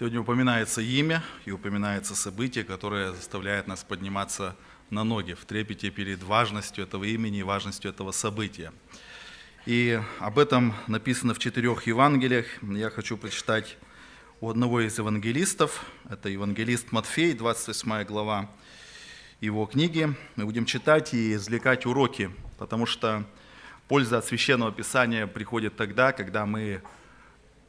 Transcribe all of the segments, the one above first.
Сегодня упоминается имя и упоминается событие, которое заставляет нас подниматься на ноги в трепете перед важностью этого имени и важностью этого события. И об этом написано в четырех Евангелиях. Я хочу прочитать у одного из евангелистов. Это евангелист Матфей, 28 глава его книги. Мы будем читать и извлекать уроки, потому что польза от Священного Писания приходит тогда, когда мы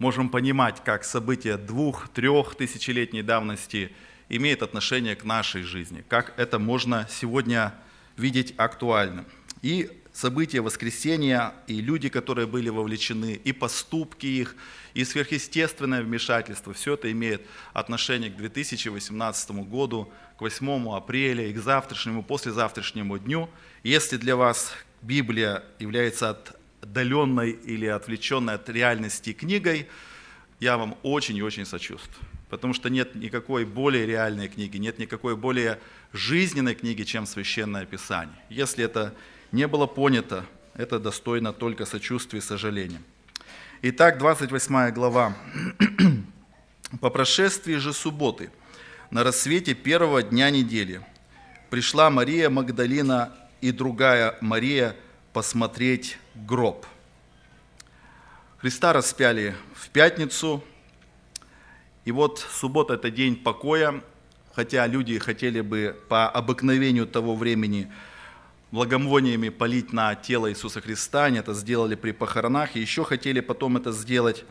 можем понимать, как события двух-трех тысячелетней давности имеют отношение к нашей жизни, как это можно сегодня видеть актуальным. И события воскресения, и люди, которые были вовлечены, и поступки их, и сверхъестественное вмешательство, все это имеет отношение к 2018 году, к 8 апреля, и к завтрашнему, послезавтрашнему дню. Если для вас Библия является отдаленной или отвлеченной от реальности книгой, я вам очень и очень сочувствую. Потому что нет никакой более реальной книги, нет никакой более жизненной книги, чем Священное Писание. Если это не было понято, это достойно только сочувствия и сожаления. Итак, 28 глава. «По прошествии же субботы, на рассвете первого дня недели, пришла Мария Магдалина и другая Мария – посмотреть гроб. Христа распяли в пятницу, и вот суббота – это день покоя, хотя люди хотели бы по обыкновению того времени благомониями полить на тело Иисуса Христа, они это сделали при похоронах, и еще хотели потом это сделать.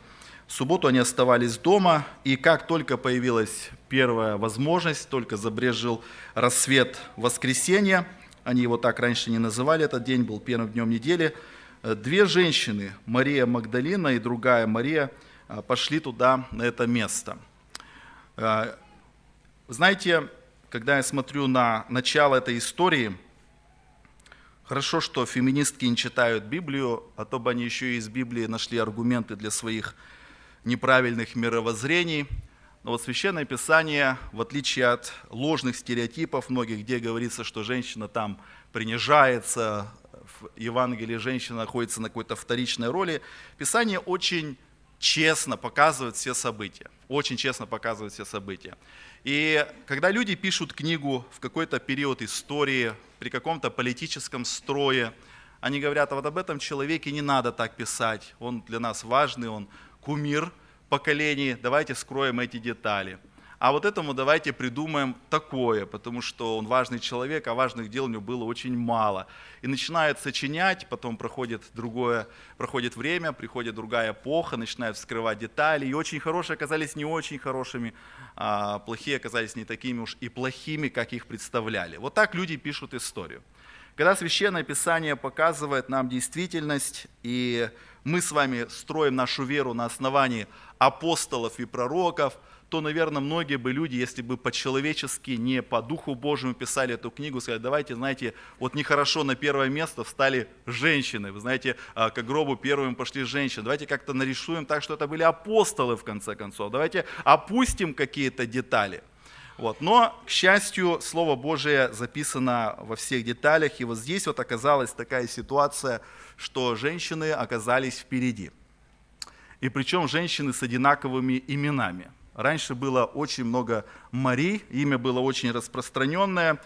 В субботу они оставались дома, и как только появилась первая возможность, только забрежил рассвет воскресенья – они его так раньше не называли, этот день был первым днем недели, э, две женщины, Мария Магдалина и другая Мария, э, пошли туда, на это место. Э, знаете, когда я смотрю на начало этой истории, хорошо, что феминистки не читают Библию, а то бы они еще и из Библии нашли аргументы для своих неправильных мировоззрений – но вот Священное Писание, в отличие от ложных стереотипов многих, где говорится, что женщина там принижается, в Евангелии женщина находится на какой-то вторичной роли, Писание очень честно показывает все события. Очень честно показывает все события. И когда люди пишут книгу в какой-то период истории, при каком-то политическом строе, они говорят, а вот об этом человеке не надо так писать, он для нас важный, он кумир – поколений, давайте скроем эти детали. А вот этому давайте придумаем такое, потому что он важный человек, а важных дел у него было очень мало. И начинает сочинять, потом проходит другое, проходит время, приходит другая эпоха, начинает вскрывать детали. И очень хорошие оказались не очень хорошими, а плохие оказались не такими уж и плохими, как их представляли. Вот так люди пишут историю. Когда Священное Писание показывает нам действительность, и мы с вами строим нашу веру на основании апостолов и пророков, то, наверное, многие бы люди, если бы по-человечески, не по Духу Божьему писали эту книгу, сказали, давайте, знаете, вот нехорошо на первое место встали женщины. Вы знаете, а, к гробу первым пошли женщины. Давайте как-то нарисуем так, что это были апостолы, в конце концов. Давайте опустим какие-то детали. Вот. Но, к счастью, Слово Божие записано во всех деталях. И вот здесь вот оказалась такая ситуация, что женщины оказались впереди и причем женщины с одинаковыми именами. Раньше было очень много Марий, имя было очень распространенное,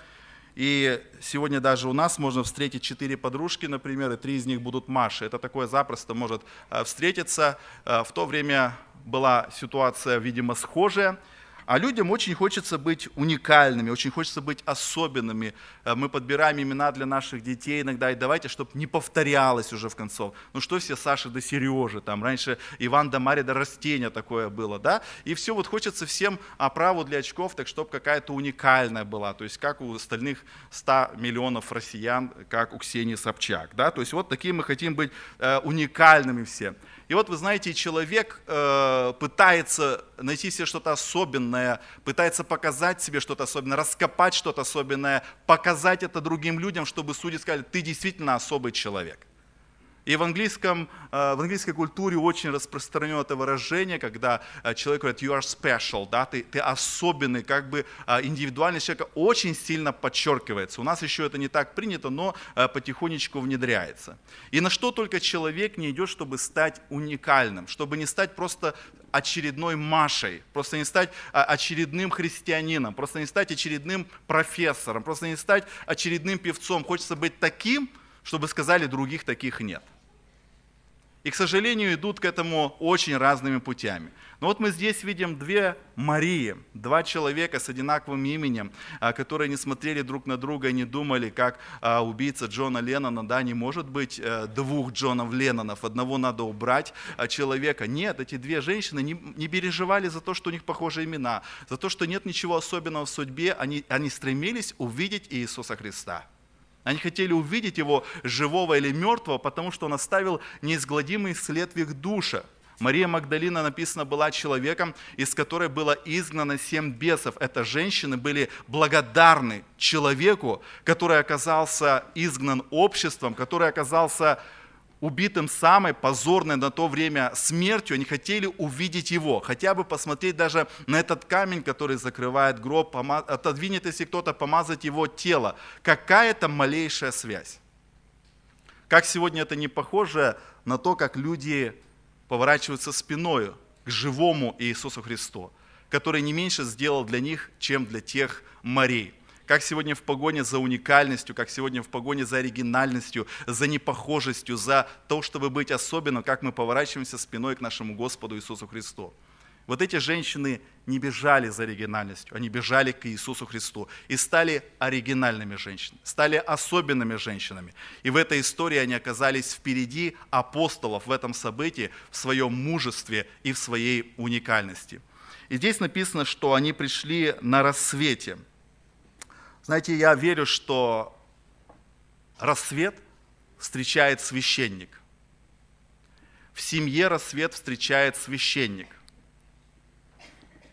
и сегодня даже у нас можно встретить четыре подружки, например, и три из них будут Маши. Это такое запросто может э, встретиться. Э, в то время была ситуация, видимо, схожая – а людям очень хочется быть уникальными, очень хочется быть особенными. Э, мы подбираем имена для наших детей иногда, и давайте, чтобы не повторялось уже в концов. Ну что все Саши да Сережи, там раньше Иван да Мария да Растения такое было, да? И все, вот хочется всем оправу для очков, так чтобы какая-то уникальная была. То есть как у остальных 100 миллионов россиян, как у Ксении Собчак, да? То есть вот такие мы хотим быть э, уникальными все. И вот вы знаете, человек э, пытается найти себе что-то особенное, пытается показать себе что-то особенное, раскопать что-то особенное, показать это другим людям, чтобы судьи сказали, ты действительно особый человек. И в, английском, э, в английской культуре очень распространено это выражение, когда э, человек говорит «you are special», да, ты, ты особенный, как бы э, индивидуальность человека очень сильно подчеркивается. У нас еще это не так принято, но потихонечку внедряется. И на что только человек не идет, чтобы стать уникальным, чтобы не стать просто очередной Машей, просто не стать очередным христианином, просто не стать очередным профессором, просто не стать очередным певцом. Хочется быть таким, чтобы сказали, других таких нет. И, к сожалению, идут к этому очень разными путями. Но вот мы здесь видим две Марии, два человека с одинаковым именем, а, которые не смотрели друг на друга и не думали, как а, убийца Джона Леннона, да, не может быть э, двух Джонов Леннонов, одного надо убрать а, человека. Нет, эти две женщины не, не переживали за то, что у них похожие имена, за то, что нет ничего особенного в судьбе, они, они стремились увидеть Иисуса Христа. Они хотели увидеть его живого или мертвого, потому что он оставил неизгладимый след в их душе. Мария Магдалина, написана была человеком, из которой было изгнано семь бесов. Это женщины были благодарны человеку, который оказался изгнан обществом, который оказался убитым самой позорной на то время смертью, они хотели увидеть его, хотя бы посмотреть даже на этот камень, который закрывает гроб, отодвинет, если кто-то помазать его тело. Какая-то малейшая связь. Как сегодня это не похоже на то, как люди поворачиваются спиной к живому Иисусу Христу, который не меньше сделал для них, чем для тех морей как сегодня в погоне за уникальностью, как сегодня в погоне за оригинальностью, за непохожестью, за то, чтобы быть особенным, как мы поворачиваемся спиной к нашему Господу Иисусу Христу. Вот эти женщины не бежали за оригинальностью, они бежали к Иисусу Христу и стали оригинальными женщинами, стали особенными женщинами. И в этой истории они оказались впереди апостолов в этом событии, в своем мужестве и в своей уникальности. И здесь написано, что они пришли на рассвете – знаете, я верю, что рассвет встречает священник. В семье рассвет встречает священник.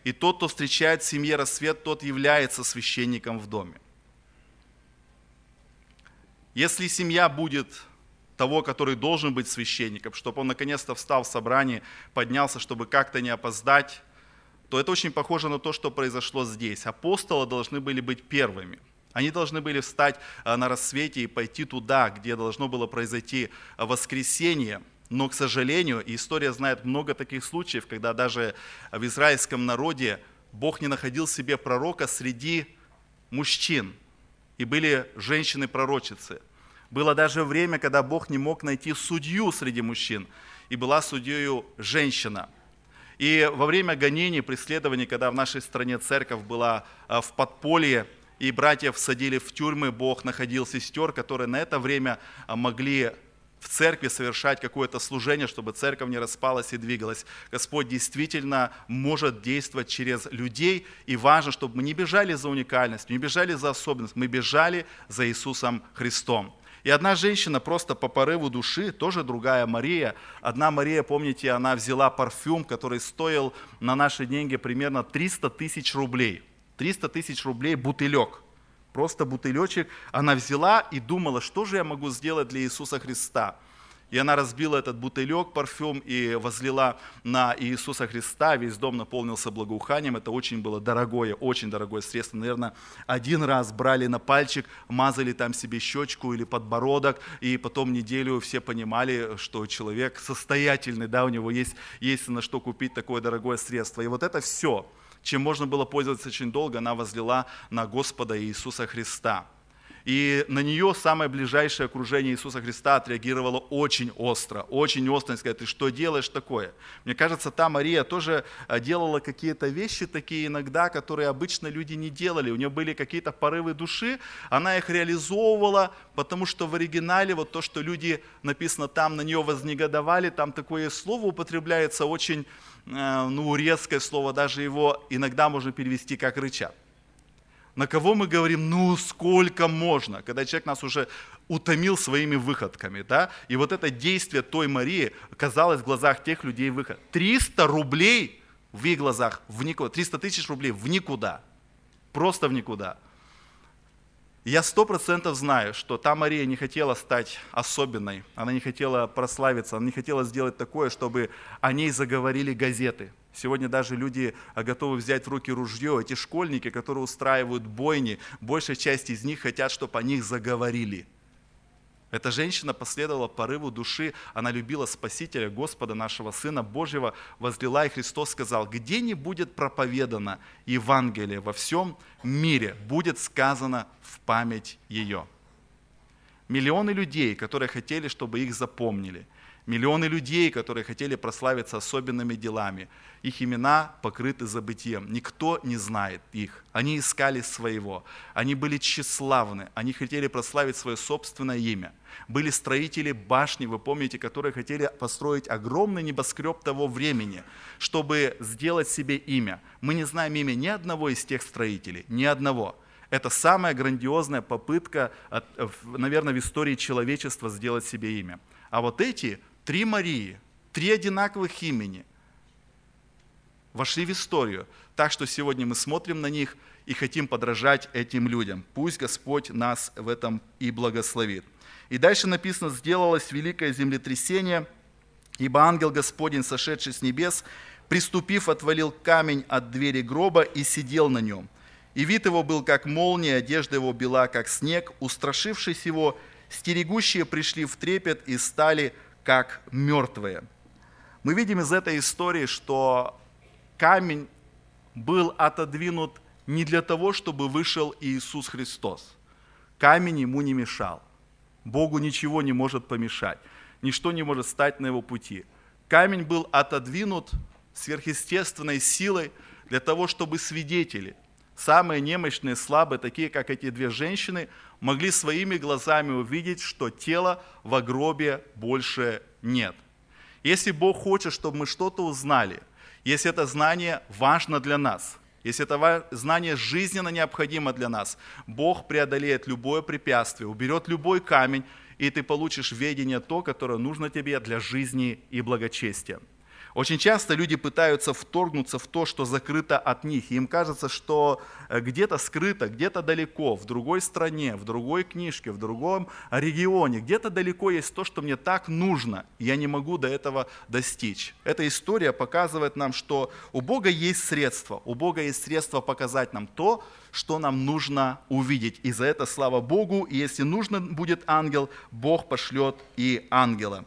И тот, кто встречает в семье рассвет, тот является священником в доме. Если семья будет того, который должен быть священником, чтобы он наконец-то встал в собрании, поднялся, чтобы как-то не опоздать, то это очень похоже на то, что произошло здесь. Апостолы должны были быть первыми. Они должны были встать э, на рассвете и пойти туда, где должно было произойти э, воскресение. Но, к сожалению, и история знает много таких случаев, когда даже в израильском народе Бог не находил себе пророка среди мужчин. И были женщины-пророчицы. Было даже время, когда Бог не мог найти судью среди мужчин. И была судьей женщина – и во время гонений, преследований, когда в нашей стране церковь была а, в подполье, и братьев садили в тюрьмы, Бог находил сестер, которые на это время а, могли в церкви совершать какое-то служение, чтобы церковь не распалась и двигалась. Господь действительно может действовать через людей, и важно, чтобы мы не бежали за уникальность, не бежали за особенность, мы бежали за Иисусом Христом. И одна женщина просто по порыву души, тоже другая Мария. Одна Мария, помните, она взяла парфюм, который стоил на наши деньги примерно 300 тысяч рублей. 300 тысяч рублей бутылек. Просто бутылечек она взяла и думала, что же я могу сделать для Иисуса Христа – и она разбила этот бутылек парфюм и возлила на Иисуса Христа. Весь дом наполнился благоуханием. Это очень было дорогое, очень дорогое средство. Наверное, один раз брали на пальчик, мазали там себе щечку или подбородок. И потом неделю все понимали, что человек состоятельный, да, у него есть, есть на что купить такое дорогое средство. И вот это все, чем можно было пользоваться очень долго, она возлила на Господа Иисуса Христа. И на нее самое ближайшее окружение Иисуса Христа отреагировало очень остро, очень остро, и сказали: ты что делаешь такое? Мне кажется, та Мария тоже а, делала какие-то вещи такие иногда, которые обычно люди не делали. У нее были какие-то порывы души, она их реализовывала, потому что в оригинале вот то, что люди, написано там, на нее вознегодовали, там такое слово употребляется очень э, ну, резкое слово, даже его иногда можно перевести как рычаг на кого мы говорим, ну сколько можно, когда человек нас уже утомил своими выходками, да? И вот это действие той Марии казалось в глазах тех людей выход. 300 рублей в их глазах, в никуда, 300 тысяч рублей в никуда, просто в никуда. Я сто процентов знаю, что та Мария не хотела стать особенной, она не хотела прославиться, она не хотела сделать такое, чтобы о ней заговорили газеты – Сегодня даже люди а, готовы взять в руки ружье. Эти школьники, которые устраивают бойни, большая часть из них хотят, чтобы о них заговорили. Эта женщина последовала порыву души, она любила Спасителя, Господа нашего Сына Божьего, возлила, и Христос сказал, где не будет проповедано Евангелие во всем мире, будет сказано в память ее. Миллионы людей, которые хотели, чтобы их запомнили – Миллионы людей, которые хотели прославиться особенными делами. Их имена покрыты забытием. Никто не знает их. Они искали своего. Они были тщеславны. Они хотели прославить свое собственное имя. Были строители башни, вы помните, которые хотели построить огромный небоскреб того времени, чтобы сделать себе имя. Мы не знаем имя ни одного из тех строителей. Ни одного. Это самая грандиозная попытка, наверное, в истории человечества сделать себе имя. А вот эти Три Марии, три одинаковых имени вошли в историю. Так что сегодня мы смотрим на них и хотим подражать этим людям. Пусть Господь нас в этом и благословит. И дальше написано, сделалось великое землетрясение, ибо ангел Господень, сошедший с небес, приступив, отвалил камень от двери гроба и сидел на нем. И вид его был как молния, одежда его бела как снег, устрашившись его, стерегущие пришли в трепет и стали как мертвые. Мы видим из этой истории, что камень был отодвинут не для того, чтобы вышел Иисус Христос. Камень ему не мешал. Богу ничего не может помешать. Ничто не может стать на его пути. Камень был отодвинут сверхъестественной силой для того, чтобы свидетели, Самые немощные, слабые, такие как эти две женщины, могли своими глазами увидеть, что тела в гробе больше нет. Если Бог хочет, чтобы мы что-то узнали, если это знание важно для нас, если это знание жизненно необходимо для нас, Бог преодолеет любое препятствие, уберет любой камень, и ты получишь ведение то, которое нужно тебе для жизни и благочестия. Очень часто люди пытаются вторгнуться в то, что закрыто от них. И им кажется, что э, где-то скрыто, где-то далеко, в другой стране, в другой книжке, в другом регионе, где-то далеко есть то, что мне так нужно, и я не могу до этого достичь. Эта история показывает нам, что у Бога есть средства, у Бога есть средства показать нам то, что нам нужно увидеть. И за это слава Богу, и если нужно будет ангел, Бог пошлет и ангела.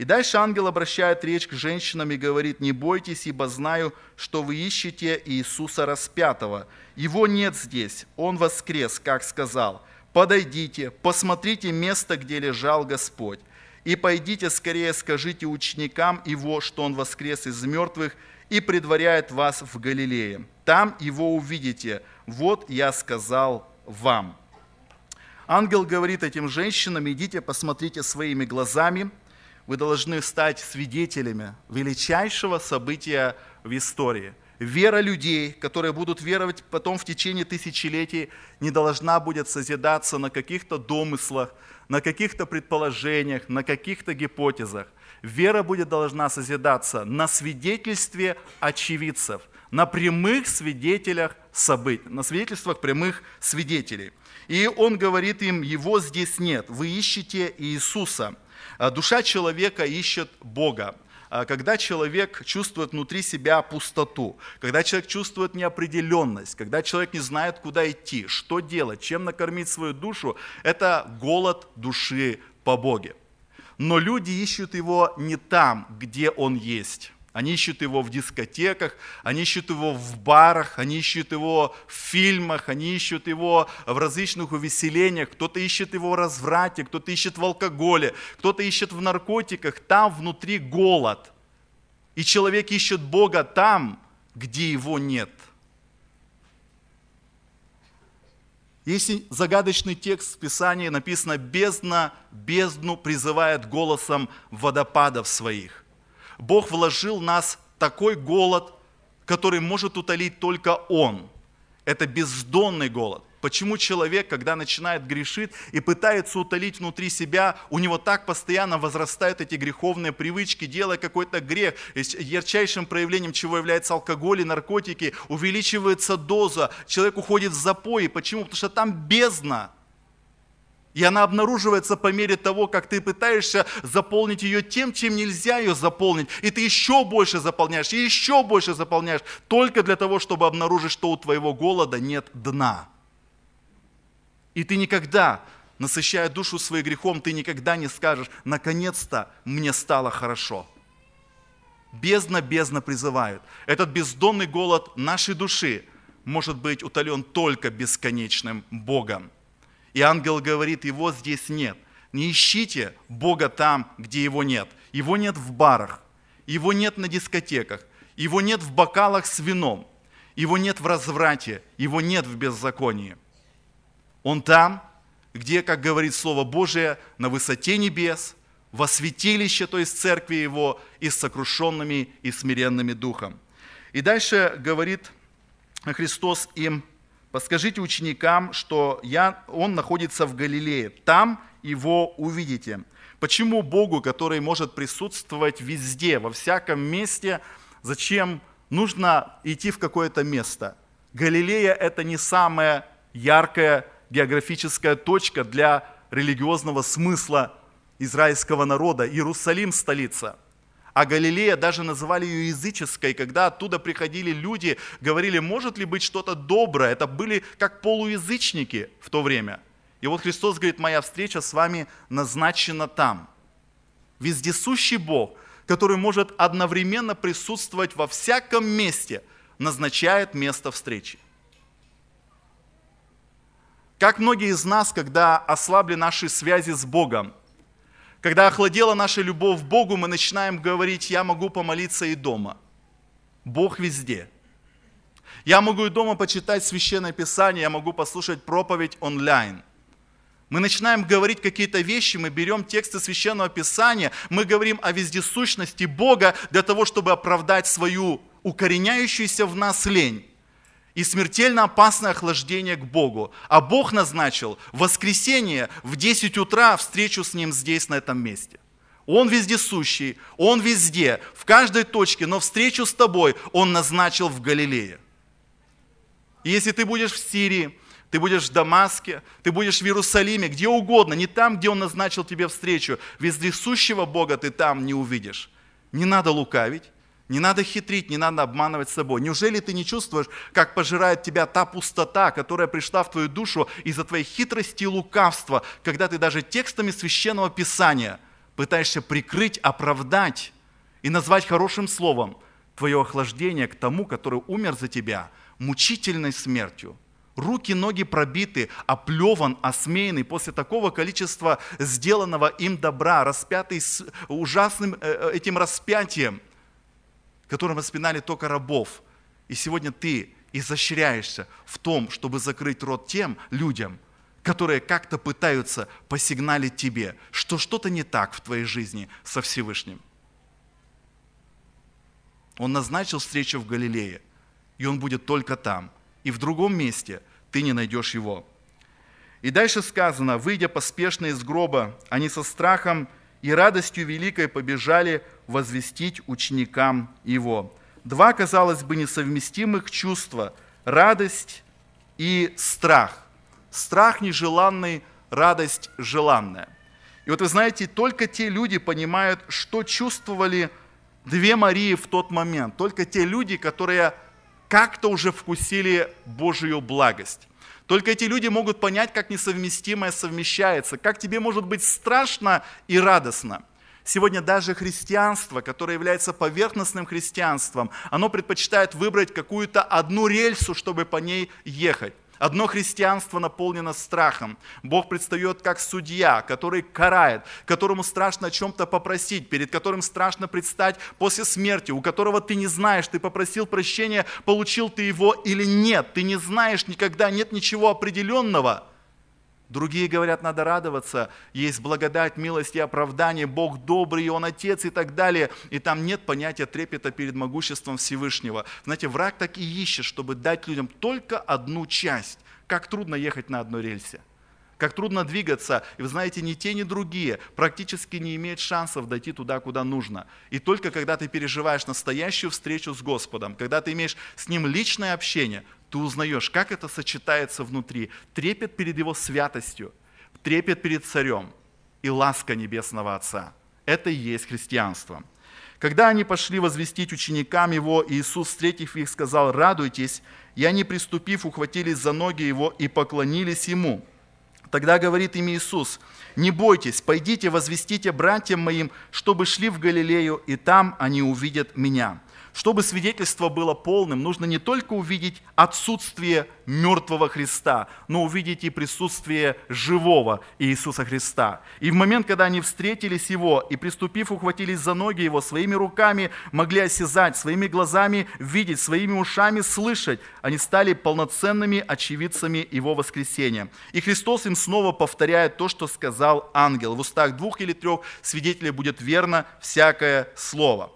И дальше ангел обращает речь к женщинам и говорит, «Не бойтесь, ибо знаю, что вы ищете Иисуса распятого. Его нет здесь, он воскрес, как сказал. Подойдите, посмотрите место, где лежал Господь. И пойдите скорее, скажите ученикам его, что он воскрес из мертвых и предваряет вас в Галилее. Там его увидите. Вот я сказал вам». Ангел говорит этим женщинам, идите, посмотрите своими глазами, вы должны стать свидетелями величайшего события в истории. Вера людей, которые будут веровать потом в течение тысячелетий, не должна будет созидаться на каких-то домыслах, на каких-то предположениях, на каких-то гипотезах. Вера будет должна созидаться на свидетельстве очевидцев, на прямых свидетелях событий, на свидетельствах прямых свидетелей. И он говорит им, его здесь нет, вы ищете Иисуса – а, душа человека ищет Бога а, когда человек чувствует внутри себя пустоту, когда человек чувствует неопределенность, когда человек не знает, куда идти, что делать, чем накормить свою душу, это голод души по Боге. Но люди ищут его не там, где он есть. Они ищут его в дискотеках, они ищут его в барах, они ищут его в фильмах, они ищут его в различных увеселениях. Кто-то ищет его в разврате, кто-то ищет в алкоголе, кто-то ищет в наркотиках. Там внутри голод. И человек ищет Бога там, где его нет. Если загадочный текст в Писании написано «бездна, бездну призывает голосом водопадов своих». Бог вложил в нас такой голод, который может утолить только Он. Это бездонный голод. Почему человек, когда начинает грешить и пытается утолить внутри себя, у него так постоянно возрастают эти греховные привычки, делая какой-то грех, ярчайшим проявлением чего является алкоголь и наркотики, увеличивается доза, человек уходит в запои. Почему? Потому что там бездна, и она обнаруживается по мере того, как ты пытаешься заполнить ее тем, чем нельзя ее заполнить. И ты еще больше заполняешь, и еще больше заполняешь, только для того, чтобы обнаружить, что у твоего голода нет дна. И ты никогда, насыщая душу своей грехом, ты никогда не скажешь, наконец-то мне стало хорошо. Бездна, бездна призывает. Этот бездонный голод нашей души может быть утолен только бесконечным Богом. И ангел говорит, его здесь нет. Не ищите Бога там, где его нет. Его нет в барах, его нет на дискотеках, его нет в бокалах с вином, его нет в разврате, его нет в беззаконии. Он там, где, как говорит Слово Божие, на высоте небес, во святилище, то есть церкви его, и с сокрушенными и смиренными духом. И дальше говорит Христос им Поскажите ученикам, что я, он находится в Галилее. Там его увидите. Почему Богу, который может присутствовать везде, во всяком месте, зачем нужно идти в какое-то место? Галилея – это не самая яркая географическая точка для религиозного смысла израильского народа. Иерусалим – столица – а Галилея даже называли ее языческой, когда оттуда приходили люди, говорили, может ли быть что-то доброе. Это были как полуязычники в то время. И вот Христос говорит, моя встреча с вами назначена там. Вездесущий Бог, который может одновременно присутствовать во всяком месте, назначает место встречи. Как многие из нас, когда ослабли наши связи с Богом, когда охладела наша любовь к Богу, мы начинаем говорить, я могу помолиться и дома. Бог везде. Я могу и дома почитать священное писание, я могу послушать проповедь онлайн. Мы начинаем говорить какие-то вещи, мы берем тексты священного писания, мы говорим о вездесущности Бога для того, чтобы оправдать свою укореняющуюся в нас лень и смертельно опасное охлаждение к Богу. А Бог назначил в воскресенье в 10 утра встречу с Ним здесь, на этом месте. Он вездесущий, Он везде, в каждой точке, но встречу с тобой Он назначил в Галилее. И если ты будешь в Сирии, ты будешь в Дамаске, ты будешь в Иерусалиме, где угодно, не там, где Он назначил тебе встречу, вездесущего Бога ты там не увидишь. Не надо лукавить, не надо хитрить, не надо обманывать собой. Неужели ты не чувствуешь, как пожирает тебя та пустота, которая пришла в твою душу из-за твоей хитрости и лукавства, когда ты даже текстами священного писания пытаешься прикрыть, оправдать и назвать хорошим словом твое охлаждение к тому, который умер за тебя мучительной смертью. Руки, ноги пробиты, оплеван, осмеянный после такого количества сделанного им добра, распятый с ужасным э, э, этим распятием – которым воспинали только рабов. И сегодня ты изощряешься в том, чтобы закрыть рот тем людям, которые как-то пытаются посигналить тебе, что что-то не так в твоей жизни со Всевышним. Он назначил встречу в Галилее, и он будет только там. И в другом месте ты не найдешь его. И дальше сказано, выйдя поспешно из гроба, они со страхом и радостью великой побежали возвестить ученикам его. Два, казалось бы, несовместимых чувства – радость и страх. Страх нежеланный, радость желанная. И вот вы знаете, только те люди понимают, что чувствовали две Марии в тот момент. Только те люди, которые как-то уже вкусили Божью благость. Только эти люди могут понять, как несовместимое совмещается, как тебе может быть страшно и радостно. Сегодня даже христианство, которое является поверхностным христианством, оно предпочитает выбрать какую-то одну рельсу, чтобы по ней ехать. Одно христианство наполнено страхом. Бог предстает как судья, который карает, которому страшно о чем-то попросить, перед которым страшно предстать после смерти, у которого ты не знаешь, ты попросил прощения, получил ты его или нет. Ты не знаешь никогда, нет ничего определенного – Другие говорят, надо радоваться, есть благодать, милость и оправдание, Бог добрый, Он Отец и так далее. И там нет понятия трепета перед могуществом Всевышнего. Знаете, враг так и ищет, чтобы дать людям только одну часть. Как трудно ехать на одной рельсе как трудно двигаться. И вы знаете, ни те, ни другие практически не имеют шансов дойти туда, куда нужно. И только когда ты переживаешь настоящую встречу с Господом, когда ты имеешь с Ним личное общение, ты узнаешь, как это сочетается внутри. Трепет перед Его святостью, трепет перед Царем и ласка Небесного Отца. Это и есть христианство. Когда они пошли возвестить ученикам Его, Иисус, встретив их, сказал, «Радуйтесь!» И они, приступив, ухватились за ноги Его и поклонились Ему. Тогда говорит им Иисус, «Не бойтесь, пойдите, возвестите братьям моим, чтобы шли в Галилею, и там они увидят Меня». Чтобы свидетельство было полным, нужно не только увидеть отсутствие мертвого Христа, но увидеть и присутствие живого Иисуса Христа. И в момент, когда они встретились Его и, приступив, ухватились за ноги Его, своими руками могли осязать, своими глазами видеть, своими ушами слышать, они стали полноценными очевидцами Его воскресения. И Христос им снова повторяет то, что сказал ангел. В устах двух или трех свидетелей будет верно всякое слово.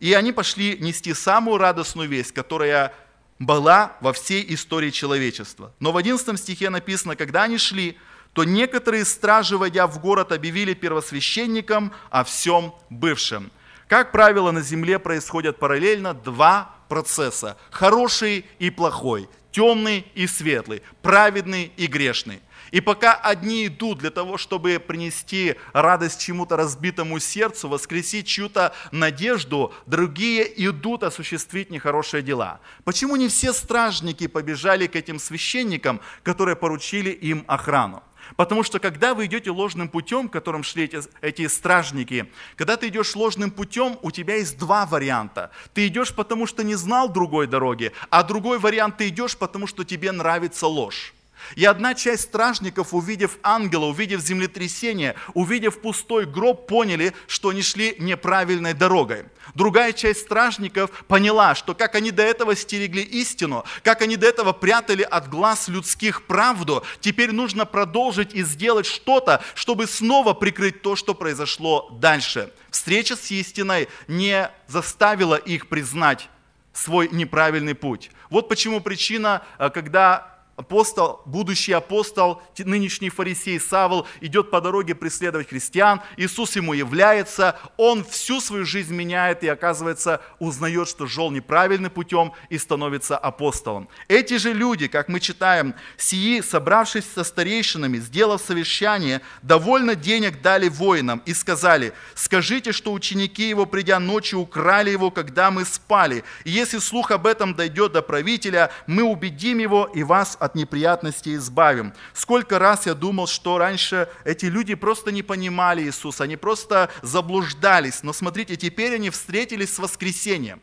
И они пошли нести самую радостную весть, которая была во всей истории человечества. Но в 11 стихе написано, когда они шли, то некоторые стражи, войдя в город, объявили первосвященникам о всем бывшем. Как правило, на земле происходят параллельно два процесса – хороший и плохой, темный и светлый, праведный и грешный – и пока одни идут для того, чтобы принести радость чему-то разбитому сердцу, воскресить чью-то надежду, другие идут осуществить нехорошие дела. Почему не все стражники побежали к этим священникам, которые поручили им охрану? Потому что когда вы идете ложным путем, которым шли эти, эти стражники, когда ты идешь ложным путем, у тебя есть два варианта. Ты идешь, потому что не знал другой дороги, а другой вариант ты идешь, потому что тебе нравится ложь. И одна часть стражников, увидев ангела, увидев землетрясение, увидев пустой гроб, поняли, что они шли неправильной дорогой. Другая часть стражников поняла, что как они до этого стерегли истину, как они до этого прятали от глаз людских правду, теперь нужно продолжить и сделать что-то, чтобы снова прикрыть то, что произошло дальше. Встреча с истиной не заставила их признать свой неправильный путь. Вот почему причина, э, когда апостол, будущий апостол, нынешний фарисей Савл, идет по дороге преследовать христиан, Иисус ему является, он всю свою жизнь меняет и, оказывается, узнает, что жел неправильным путем и становится апостолом. Эти же люди, как мы читаем, сии, собравшись со старейшинами, сделав совещание, довольно денег дали воинам и сказали, скажите, что ученики его, придя ночью, украли его, когда мы спали, и если слух об этом дойдет до правителя, мы убедим его и вас от неприятностей избавим. Сколько раз я думал, что раньше эти люди просто не понимали Иисуса, они просто заблуждались. Но смотрите, теперь они встретились с воскресением.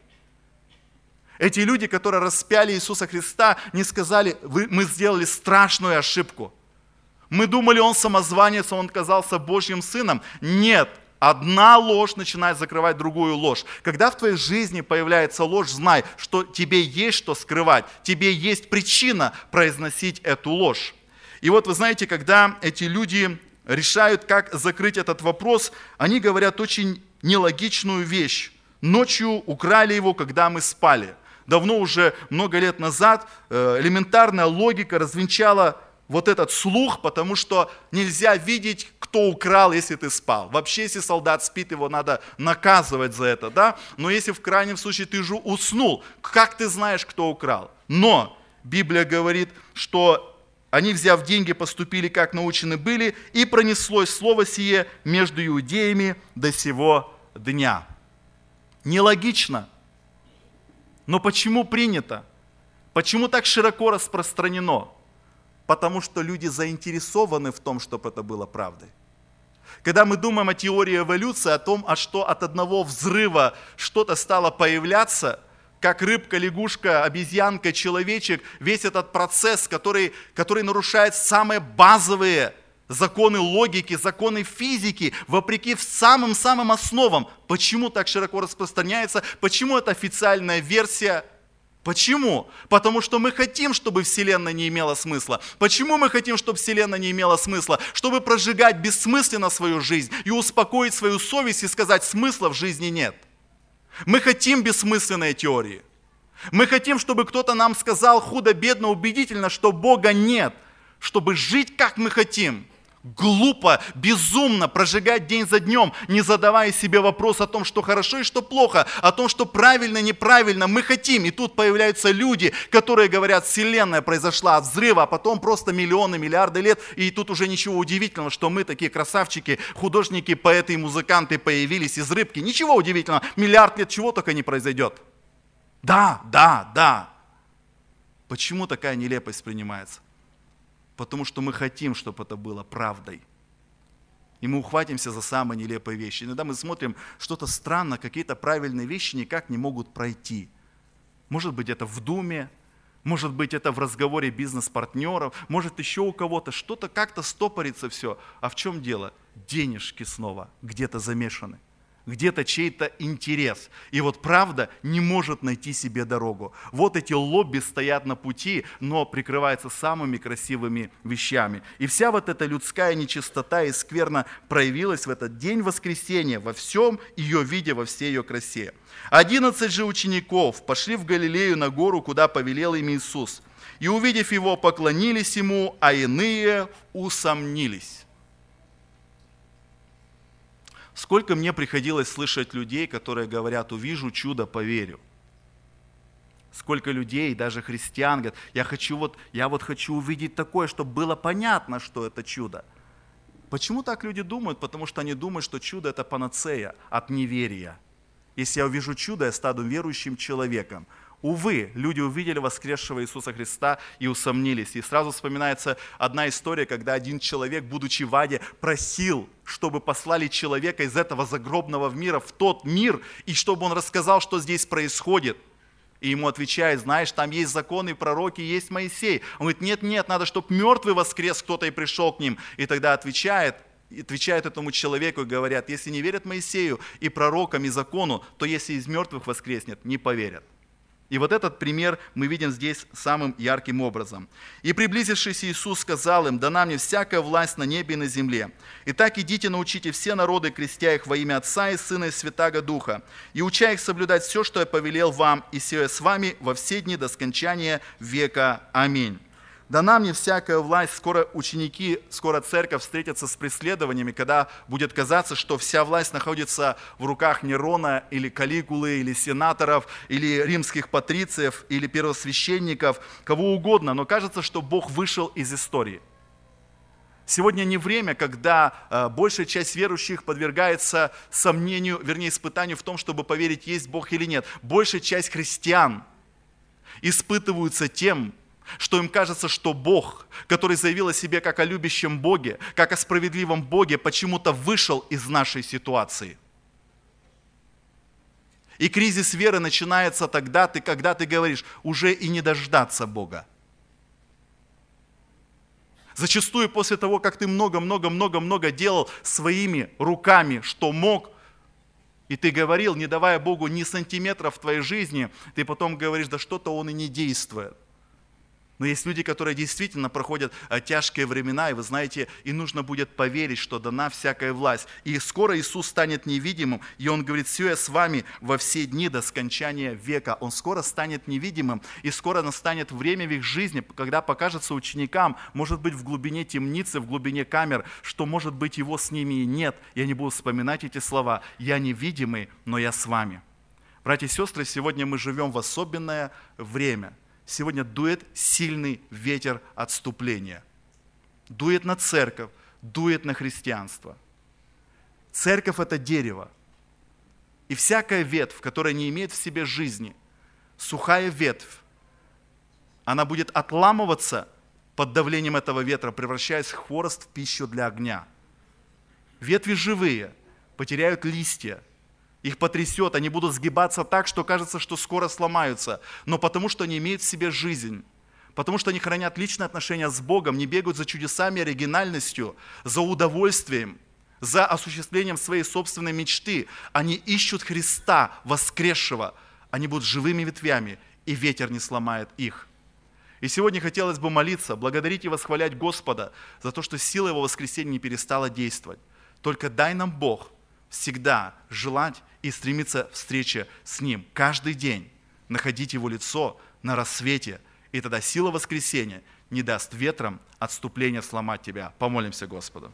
Эти люди, которые распяли Иисуса Христа, не сказали, мы сделали страшную ошибку. Мы думали, он самозванец, он казался Божьим сыном. Нет, Одна ложь начинает закрывать другую ложь. Когда в твоей жизни появляется ложь, знай, что тебе есть что скрывать, тебе есть причина произносить эту ложь. И вот вы знаете, когда эти люди решают, как закрыть этот вопрос, они говорят очень нелогичную вещь. Ночью украли его, когда мы спали. Давно уже, много лет назад, э, элементарная логика развенчала вот этот слух, потому что нельзя видеть, кто украл, если ты спал. Вообще, если солдат спит, его надо наказывать за это, да? Но если в крайнем случае ты же уснул, как ты знаешь, кто украл? Но Библия говорит, что они, взяв деньги, поступили, как научены были, и пронеслось слово сие между иудеями до сего дня. Нелогично. Но почему принято? Почему так широко распространено? потому что люди заинтересованы в том, чтобы это было правдой. Когда мы думаем о теории эволюции, о том, а что от одного взрыва что-то стало появляться, как рыбка, лягушка, обезьянка, человечек, весь этот процесс, который, который нарушает самые базовые законы логики, законы физики, вопреки самым-самым основам, почему так широко распространяется, почему это официальная версия – Почему? Потому что мы хотим, чтобы Вселенная не имела смысла. Почему мы хотим, чтобы Вселенная не имела смысла? Чтобы прожигать бессмысленно свою жизнь и успокоить свою совесть и сказать, смысла в жизни нет. Мы хотим бессмысленные теории. Мы хотим, чтобы кто-то нам сказал худо-бедно, убедительно, что Бога нет, чтобы жить как мы хотим – глупо, безумно прожигать день за днем, не задавая себе вопрос о том, что хорошо и что плохо, о том, что правильно, неправильно, мы хотим. И тут появляются люди, которые говорят, вселенная произошла от взрыва, а потом просто миллионы, миллиарды лет, и тут уже ничего удивительного, что мы такие красавчики, художники, поэты и музыканты появились из рыбки. Ничего удивительного, миллиард лет чего только не произойдет. Да, да, да. Почему такая нелепость принимается? потому что мы хотим, чтобы это было правдой. И мы ухватимся за самые нелепые вещи. Иногда мы смотрим, что-то странно, какие-то правильные вещи никак не могут пройти. Может быть, это в Думе, может быть, это в разговоре бизнес-партнеров, может, еще у кого-то. Что-то как-то стопорится все. А в чем дело? Денежки снова где-то замешаны где-то чей-то интерес. И вот правда не может найти себе дорогу. Вот эти лобби стоят на пути, но прикрываются самыми красивыми вещами. И вся вот эта людская нечистота и скверно проявилась в этот день воскресения, во всем ее виде, во всей ее красе. Одиннадцать же учеников пошли в Галилею на гору, куда повелел им Иисус. И увидев его, поклонились ему, а иные усомнились. Сколько мне приходилось слышать людей, которые говорят, увижу чудо, поверю. Сколько людей, даже христиан, говорят, я, хочу вот, я вот хочу увидеть такое, чтобы было понятно, что это чудо. Почему так люди думают? Потому что они думают, что чудо – это панацея от неверия. Если я увижу чудо, я стану верующим человеком – Увы, люди увидели воскресшего Иисуса Христа и усомнились. И сразу вспоминается одна история, когда один человек, будучи в аде, просил, чтобы послали человека из этого загробного мира в тот мир, и чтобы он рассказал, что здесь происходит. И ему отвечает, знаешь, там есть законы, пророки, есть Моисей. Он говорит, нет, нет, надо, чтобы мертвый воскрес кто-то и пришел к ним. И тогда отвечает, отвечают этому человеку и говорят, если не верят Моисею и пророкам и закону, то если из мертвых воскреснет, не поверят. И вот этот пример мы видим здесь самым ярким образом. «И приблизившись Иисус сказал им, дана мне всякая власть на небе и на земле. Итак, идите, научите все народы, крестя их во имя Отца и Сына и Святаго Духа, и уча их соблюдать все, что я повелел вам, и сие с вами во все дни до скончания века. Аминь». Дана мне всякая власть, скоро ученики, скоро церковь встретятся с преследованиями, когда будет казаться, что вся власть находится в руках Нерона или Калигулы, или сенаторов, или римских патрициев, или первосвященников, кого угодно, но кажется, что Бог вышел из истории. Сегодня не время, когда э, большая часть верующих подвергается сомнению, вернее испытанию в том, чтобы поверить, есть Бог или нет. Большая часть христиан испытываются тем, что им кажется, что Бог, который заявил о себе как о любящем Боге, как о справедливом Боге, почему-то вышел из нашей ситуации. И кризис веры начинается тогда, ты, когда ты говоришь, уже и не дождаться Бога. Зачастую после того, как ты много-много-много-много делал своими руками, что мог, и ты говорил, не давая Богу ни сантиметра в твоей жизни, ты потом говоришь, да что-то он и не действует. Но есть люди, которые действительно проходят э, тяжкие времена, и вы знаете, и нужно будет поверить, что дана всякая власть. И скоро Иисус станет невидимым, и Он говорит, все я с вами во все дни до скончания века. Он скоро станет невидимым, и скоро настанет время в их жизни, когда покажется ученикам, может быть, в глубине темницы, в глубине камер, что, может быть, Его с ними и нет. Я не буду вспоминать эти слова. Я невидимый, но я с вами. Братья и сестры, сегодня мы живем в особенное время – Сегодня дует сильный ветер отступления. Дует на церковь, дует на христианство. Церковь – это дерево. И всякая ветвь, которая не имеет в себе жизни, сухая ветвь, она будет отламываться под давлением этого ветра, превращаясь в хворост в пищу для огня. Ветви живые, потеряют листья, их потрясет, они будут сгибаться так, что кажется, что скоро сломаются, но потому что они имеют в себе жизнь, потому что они хранят личные отношения с Богом, не бегают за чудесами, оригинальностью, за удовольствием, за осуществлением своей собственной мечты. Они ищут Христа, воскресшего. Они будут живыми ветвями, и ветер не сломает их. И сегодня хотелось бы молиться, благодарить и восхвалять Господа за то, что сила Его воскресения не перестала действовать. Только дай нам Бог – всегда желать и стремиться встрече с Ним. Каждый день находить Его лицо на рассвете, и тогда сила воскресения не даст ветрам отступления сломать тебя. Помолимся Господу.